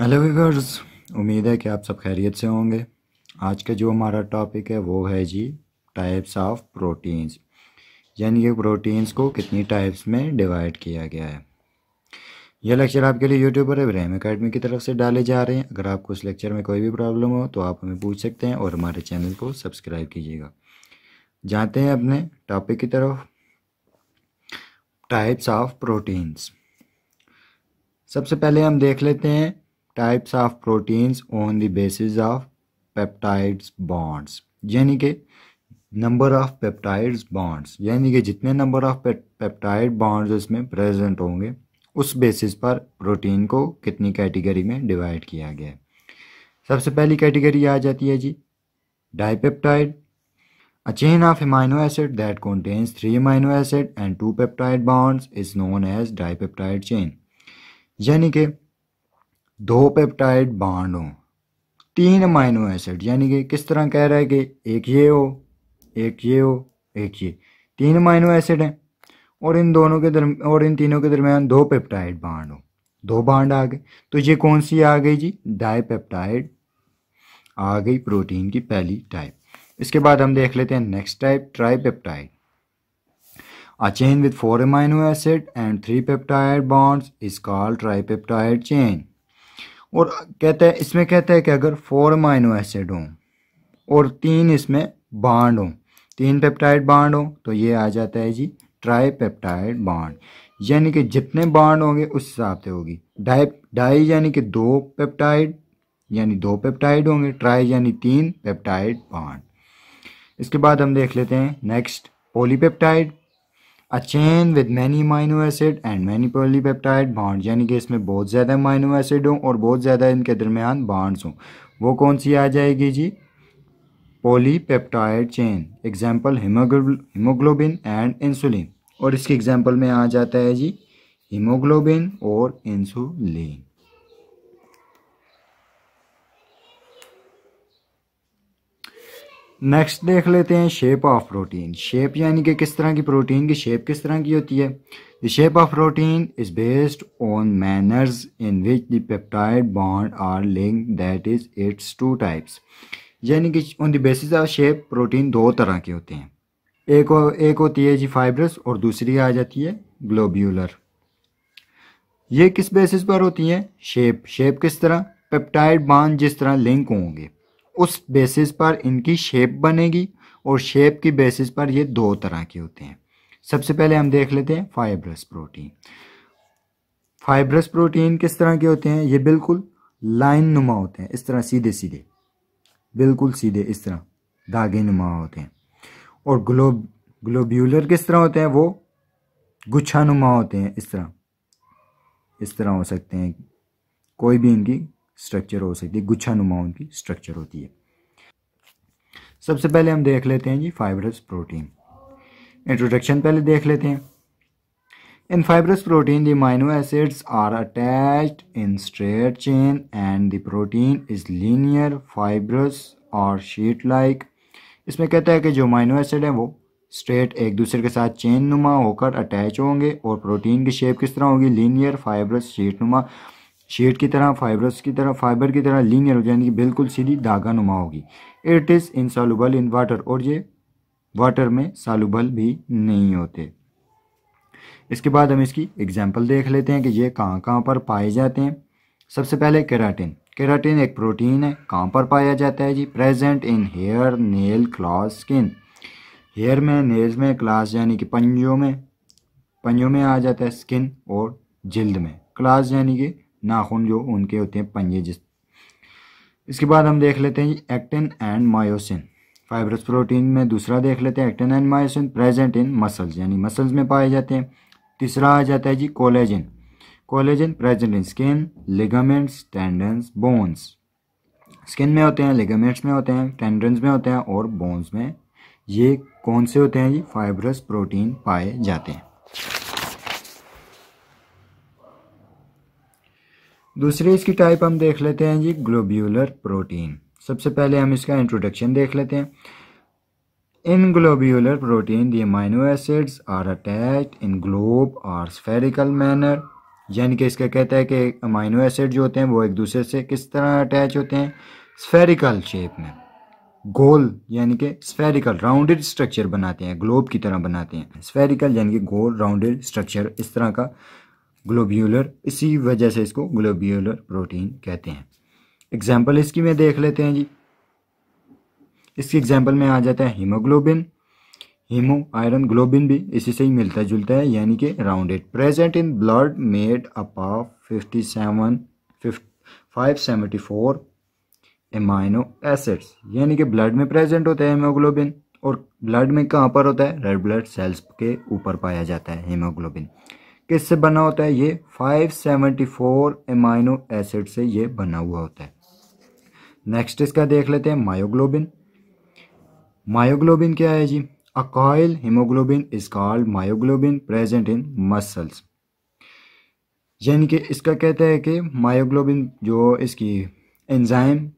Hello viewers उम्मीद है कि आप सब खैरियत से होंगे आज का जो हमारा टॉपिक है वो है जी टाइप्स ऑफ प्रोटीन्स यानी कि प्रोटीन्स को कितनी टाइप्स में डिवाइड किया गया है यह लेक्चर आपके लिए यूट्यूब पर इब्राहिम अकेडमी की तरफ से डाले जा रहे हैं अगर आपको उस लेक्चर में कोई भी प्रॉब्लम हो तो आप हमें पूछ सकते हैं और हमारे चैनल को सब्सक्राइब कीजिएगा जाते हैं अपने टॉपिक की तरफ टाइप्स ऑफ प्रोटीन्स सबसे पहले हम देख लेते हैं types of proteins on the basis of peptides bonds यानी कि नंबर ऑफ पेप्टाइड्स बॉन्ड्स यानी कि जितने नंबर ऑफ पेप्टाइड बॉन्ड्स इसमें प्रेजेंट होंगे उस बेसिस पर प्रोटीन को कितनी कैटेगरी में डिवाइड किया गया है सबसे पहली कैटेगरी आ जाती है जी dipeptide A chain of amino acid that contains three amino acid and two peptide bonds is known as dipeptide chain. यानी कि दो पेप्टाइड बांड हो तीन अमाइनो एसिड यानी कि किस तरह कह रहा है कि एक ये हो एक ये हो एक ये तीन अमाइनो एसिड हैं और इन दोनों के दर और इन तीनों के दरमियान दो पेप्टाइड बाड हो दो बाड आ गए तो ये कौन सी आ गई जी डाईपेप्टाइड आ गई प्रोटीन की पहली टाइप इसके बाद हम देख लेते हैं next type tripeptide a chain with four amino acid and three peptide bonds is called tripeptide chain और कहते हैं इसमें कहते हैं कि अगर फोर माइनो एसिड हों और तीन इसमें बाड हों तीन पेप्टाइड बाड हों तो ये आ जाता है जी ट्राई पेप्टाइड बाड यानी कि जितने बाड होंगे उस हिसाब से होगी डाई डाई यानी कि दो पेप्टाइड यानी दो पेप्टाइड होंगे ट्राई यानी तीन पेप्टाइड बाड इसके बाद हम देख लेते हैं next polypeptide A chain many amino acid and many poly polypeptide bond यानी कि इसमें बहुत ज़्यादा माइनो एसिड हों और बहुत ज़्यादा इनके दरमियान बॉन्ड्स हों वो कौन सी आ जाएगी जी polypeptide chain example haemoglobin and insulin और इसके एग्जाम्पल में आ जाता है जी हीमोग्लोबिन और इंसुलिन नेक्स्ट देख लेते हैं शेप ऑफ प्रोटीन शेप यानी कि किस तरह की प्रोटीन की शेप किस तरह की होती है the shape of protein is based on manners in which the peptide bond are link that is its two types यानी कि on the basis of shape protein दो तरह के होते हैं एक एक होती है जी फाइब्रस और दूसरी आ जाती है ग्लोब्यूलर ये किस बेसिस पर होती हैं शेप शेप किस तरह पेप्टाइड बांध जिस तरह लिंक होंगे उस बेसिस पर इनकी शेप बनेगी और शेप की बेसिस पर ये दो तरह के होते हैं सबसे पहले हम देख लेते हैं फाइब्रस प्रोटीन फाइब्रस प्रोटीन किस तरह के होते हैं ये बिल्कुल लाइन नुमा होते हैं इस तरह सीधे सीधे बिल्कुल सीधे इस तरह धागे नुमा होते हैं और ग्लोब ग्लोब्यूलर किस तरह होते हैं वो गुच्छा नुमा होते हैं इस तरह इस तरह हो सकते हैं कोई भी इनकी स्ट्रक्चर हो सकती है गुच्छानुमा उनकी स्ट्रक्चर होती है सबसे पहले हम देख लेते हैं जी फाइबरस प्रोटीन इंट्रोडक्शन पहले देख लेते हैं in fibrous protein the amino acids are attached in straight chain and the protein is linear fibrous और शीट लाइक इसमें कहता है कि जो माइनो एसिड है वो स्ट्रेट एक दूसरे के साथ चेन नुमा होकर अटैच होंगे और प्रोटीन की शेप किस तरह होगी लीनियर फाइबरस शीट नुमा शेड की तरह फाइबरस की तरह फाइबर की तरह लीनियर यानी कि बिल्कुल सीधी धागा नुमा होगी it is insoluble in water और ये वाटर में सालुबल भी नहीं होते इसके बाद हम इसकी एग्जाम्पल देख लेते हैं कि ये कहाँ कहाँ पर पाए जाते हैं सबसे पहले केराटिन केराटिन एक प्रोटीन है कहाँ पर पाया जाता है जी present in hair nail claws skin hair में नेल्स में क्लास यानी कि पंजों में पंजों में आ जाता है स्किन और जिल्द में क्लास यानी कि नाखून जो उनके होते हैं पंजे जिस इसके बाद हम देख लेते हैं actin and myosin fibrous protein में दूसरा देख लेते हैं actin and myosin present in muscles यानी मसल्स में पाए जाते हैं तीसरा आ जाता है जी collagen collagen present in skin ligaments tendons bones skin में होते हैं लिगामेंट्स में होते हैं टेंडन्स में होते हैं और बोन्स में ये कौन से होते हैं जी फाइब्रस प्रोटीन पाए जाते हैं दूसरी इसकी टाइप हम देख लेते हैं जी ग्लोब्यूलर प्रोटीन सबसे पहले हम इसका इंट्रोडक्शन देख लेते हैं in globular protein the amino acids are attach in globe or spherical manner यानी कि इसका कहता है कि अमाइनो एसिड जो होते हैं वो एक दूसरे से किस तरह अटैच होते हैं स्फेरिकल शेप में गोल यानी कि स्फेरिकल राउंडेड स्ट्रक्चर बनाते हैं ग्लोब की तरह बनाते हैं स्फेरिकल यानी कि गोल राउंडेड स्ट्रक्चर इस तरह का ग्लोब्यूलर इसी वजह से इसको ग्लोब्यूलर प्रोटीन कहते हैं एग्जाम्पल इसकी में देख लेते हैं जी इसकी एग्जाम्पल में आ जाता है हीमोग्लोबिन हीमो आयरन ग्लोबिन भी इसी से ही मिलता जुलता है यानी कि rounded present in blood made up of fifty seven five seventy four amino acids यानी कि ब्लड में प्रेजेंट होता है हीमोग्लोबिन और ब्लड में कहाँ पर होता है रेड ब्लड सेल्स के ऊपर पाया जाता है हीमोग्लोबिन किससे बना होता है ये 574 एमाइनो एसिड से ये बना हुआ होता है नेक्स्ट इसका देख लेते हैं मायोग्लोबिन मायोग्लोबिन क्या है जी a coil haemoglobin is called myoglobin present in muscles यानी कि इसका कहते हैं कि मायोग्लोबिन जो इसकी एंजाइम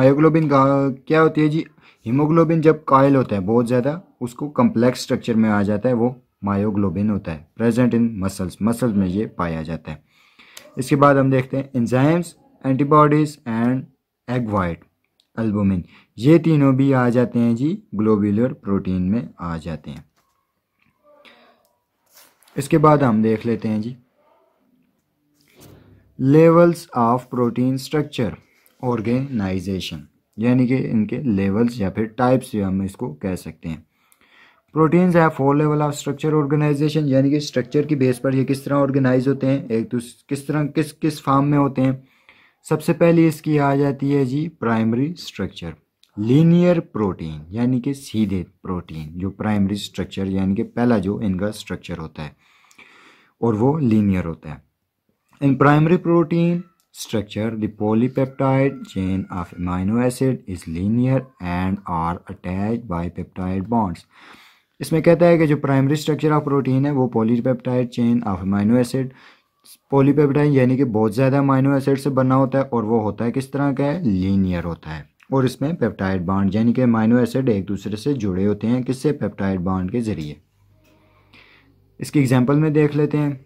मायोग्लोबिन का क्या होती है जी हीमोग्लोबिन जब कायल होता है बहुत ज़्यादा उसको कम्प्लेक्स स्ट्रक्चर में आ जाता है वो मायोग्लोबिन होता है प्रेजेंट इन मसल्स मसल्स में ये पाया जाता है इसके बाद हम देखते हैं enzymes antibodies and egg white albumin ये तीनों भी आ जाते हैं जी ग्लोबुलर प्रोटीन में आ जाते हैं इसके बाद हम देख लेते हैं जी levels of protein structure organisation यानी कि इनके लेवल्स या फिर टाइप्स हम इसको कह सकते हैं प्रोटीन्स है four level of structure organisation यानी कि स्ट्रक्चर की बेस पर ये किस तरह ऑर्गेनाइज होते हैं एक तो किस तरह किस किस फार्म में होते हैं सबसे पहले इसकी आ जाती है जी प्राइमरी स्ट्रक्चर लीनियर प्रोटीन यानी कि सीधे प्रोटीन जो प्राइमरी स्ट्रक्चर यानी कि पहला जो इनका स्ट्रक्चर होता है और वो लीनियर होता है in primary protein structure the polypeptide chain of amino acid is linear and are attach by peptide bonds इसमें कहता है कि जो प्राइमरी स्ट्रक्चर ऑफ प्रोटीन है वो polypeptide chain of amino acid polypeptide यानी कि बहुत ज़्यादा अमाइनो एसिड से बना होता है और वो होता है किस तरह का है लीनियर होता है और इसमें पेप्टाइड बाड यानी कि अमाइनो एसिड एक दूसरे से जुड़े होते हैं किससे पेप्टाइड बाड के ज़रिए इसकी एग्जाम्पल में देख लेते हैं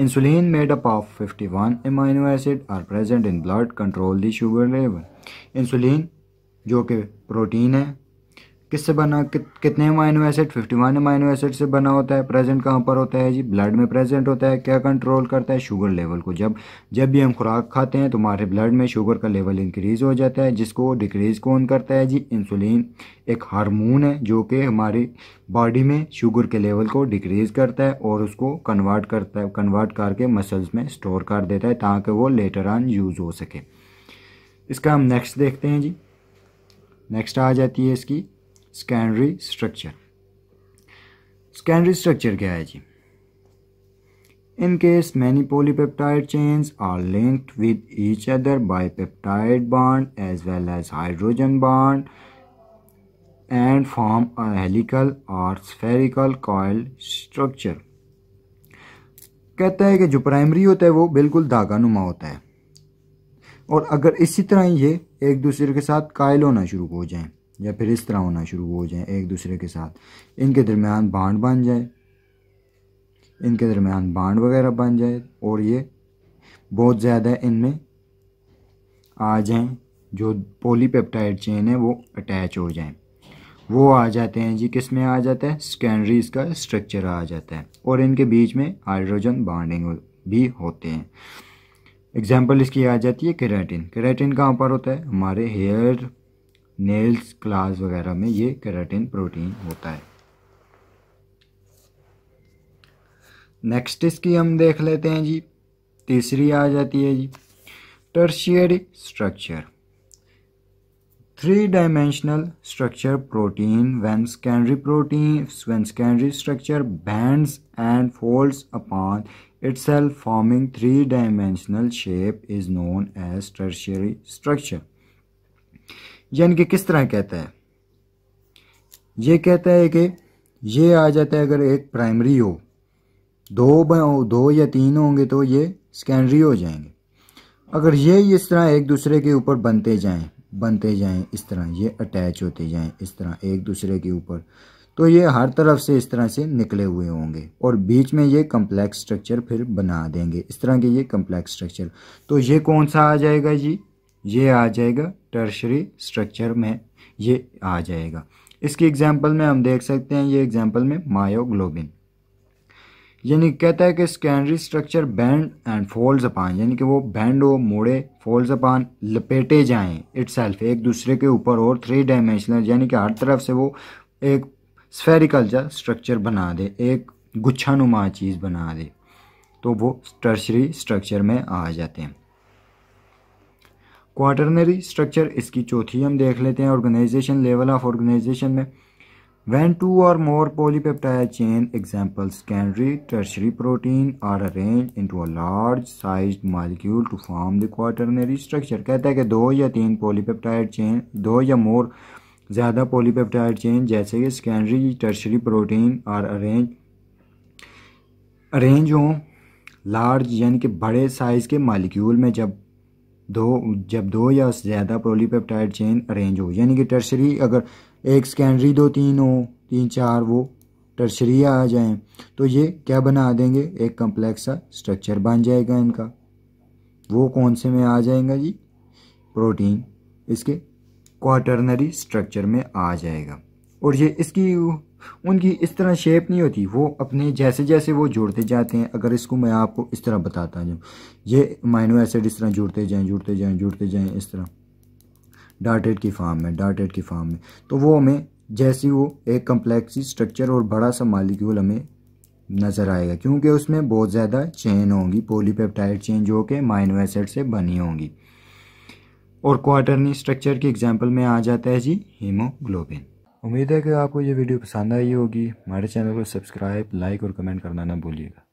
insulin made up of 51 amino acid are present in blood control the sugar level insulin जो कि प्रोटीन है किससे बना कि, कितने amino acid fifty one amino acid से बना होता है प्रेजेंट कहाँ पर होता है जी ब्लड में प्रेजेंट होता है क्या कंट्रोल करता है शुगर लेवल को जब जब भी हम खुराक खाते हैं तो हमारे ब्लड में शुगर का लेवल इंक्रीज़ हो जाता है जिसको डिक्रीज़ कौन करता है जी इंसुलिन एक हार्मोन है जो कि हमारी बॉडी में शुगर के लेवल को डिक्रीज़ करता है और उसको कन्वर्ट करता है कन्वर्ट करके मसल्स में स्टोर कर देता है ताकि वो लेटर ऑन यूज़ हो सके इसका हम नेक्स्ट देखते हैं जी नेक्स्ट आ जाती है इसकी सेकेंडरी स्ट्रक्चर सेकेंडरी स्ट्रक्चर क्या है जी in case many polypeptide chains are linked with each other by peptide bond as well as hydrogen bond and form a helical और स्फेरिकल कॉयल स्ट्रक्चर कहता है कि जो प्राइमरी होता है वो बिल्कुल धागा नुमा होता है और अगर इसी तरह ये एक दूसरे के साथ कायल होना शुरू हो जाएं या फिर इस तरह होना शुरू हो जाए एक दूसरे के साथ इनके दरमियान बांड बन जाए इनके दरमियान बांड वगैरह बन जाए और ये बहुत ज़्यादा इनमें आ जाएं जो पॉलीपेप्टाइड चेन है वो अटैच हो जाएं वो आ जाते हैं जी किस में आ जाता है सेकेंडरी इसका स्ट्रक्चर आ जाता है और इनके बीच में हाइड्रोजन बॉन्डिंग भी होते हैं एग्जाम्पल इसकी आ जाती है केराटिन केराटिन कहाँ पर होता है हमारे हेयर नेल्स क्लास वगैरह में ये कैराटिन प्रोटीन होता है नेक्स्ट इसकी हम देख लेते हैं जी तीसरी आ जाती है जी tertiary structure three dimensional structure protein when secondary protein when secondary structure bends and folds upon itself forming three dimensional shape is known as tertiary structure या इनके किस तरह कहता है ये कहता है कि ये आ जाता है अगर एक प्राइमरी हो दो दो या तीन होंगे तो ये सेकेंडरी हो जाएंगे अगर ये इस तरह एक दूसरे के ऊपर बनते जाएं बनते जाएं इस तरह ये अटैच होते जाएं इस तरह एक दूसरे के ऊपर तो ये हर तरफ से इस तरह से निकले हुए होंगे और बीच में ये कम्प्लेक्स स्ट्रक्चर फिर बना देंगे इस तरह के ये कम्प्लेक्स स्ट्रक्चर तो ये कौन सा आ जाएगा जी ये आ जाएगा टर्शरी स्ट्रक्चर में ये आ जाएगा इसकी एग्जांपल में हम देख सकते हैं ये एग्जांपल में मायोग्लोबिन यानी कहता है कि secondary structure bend and folds upon यानी कि वो बैंड हो मोड़े फोल्ड्स अपान लपेटे जाएं इट एक दूसरे के ऊपर और थ्री डायमेंशनल यानी कि हर तरफ से वो एक स्फेरिकल जा स्ट्रक्चर बना दे एक गुच्छा नुमा चीज़ बना दे तो वो टर्शरी स्ट्रक्चर में आ जाते हैं क्वार्टरनरी स्ट्रक्चर इसकी चौथी हम देख लेते हैं ऑर्गेनाइजेशन लेवल ऑफ ऑर्गेनाइजेशन में वैन टू और more polypeptide chain example secondary tertiary protein are arrange to a large size molecule to form the quaternary structure कहता है कि दो या तीन पोलीपेप्टाइड चेन दो या मोर ज़्यादा पोलीपेप्टाइड चेन जैसे कि secondary tertiary protein are arrange arrange हों लार्ज यानी कि बड़े साइज के मालिक्यूल में जब दो जब दो या उससे ज़्यादा पोलीपेप्टाइड चेन अरेंज हो यानी कि टर्सरी अगर एक सेकेंडरी दो तीन हो तीन चार वो टर्सरी आ जाएं तो ये क्या बना देंगे एक कम्प्लेक्स सा स्ट्रक्चर बन जाएगा इनका वो कौन से में आ जाएगा जी प्रोटीन इसके क्वाटरनरी स्ट्रक्चर में आ जाएगा और ये इसकी उनकी इस तरह शेप नहीं होती वो अपने जैसे जैसे वो जुड़ते जाते हैं अगर इसको मैं आपको इस तरह बताता जाऊँ ये माइनो एसिड इस तरह जुड़ते जाएँ जुड़ते जाएँ जुड़ते जाएँ इस तरह डाटेड की फार्म में डाटेड की फार्म में तो वो हमें जैसी वो एक कम्प्लेक्सी स्ट्रक्चर और बड़ा सा मालिक्यूल हमें नज़र आएगा क्योंकि उसमें बहुत ज़्यादा चेन होंगी पोलीपेप्टाइड चेन जो कि माइनो एसिड से बनी होंगी और क्वार्टरनी स्ट्रक्चर के एग्जाम्पल में आ जाता है जी हीमोग्लोबिन उम्मीद है कि आपको ये वीडियो पसंद आई होगी हमारे चैनल को सब्सक्राइब लाइक और कमेंट करना ना भूलिएगा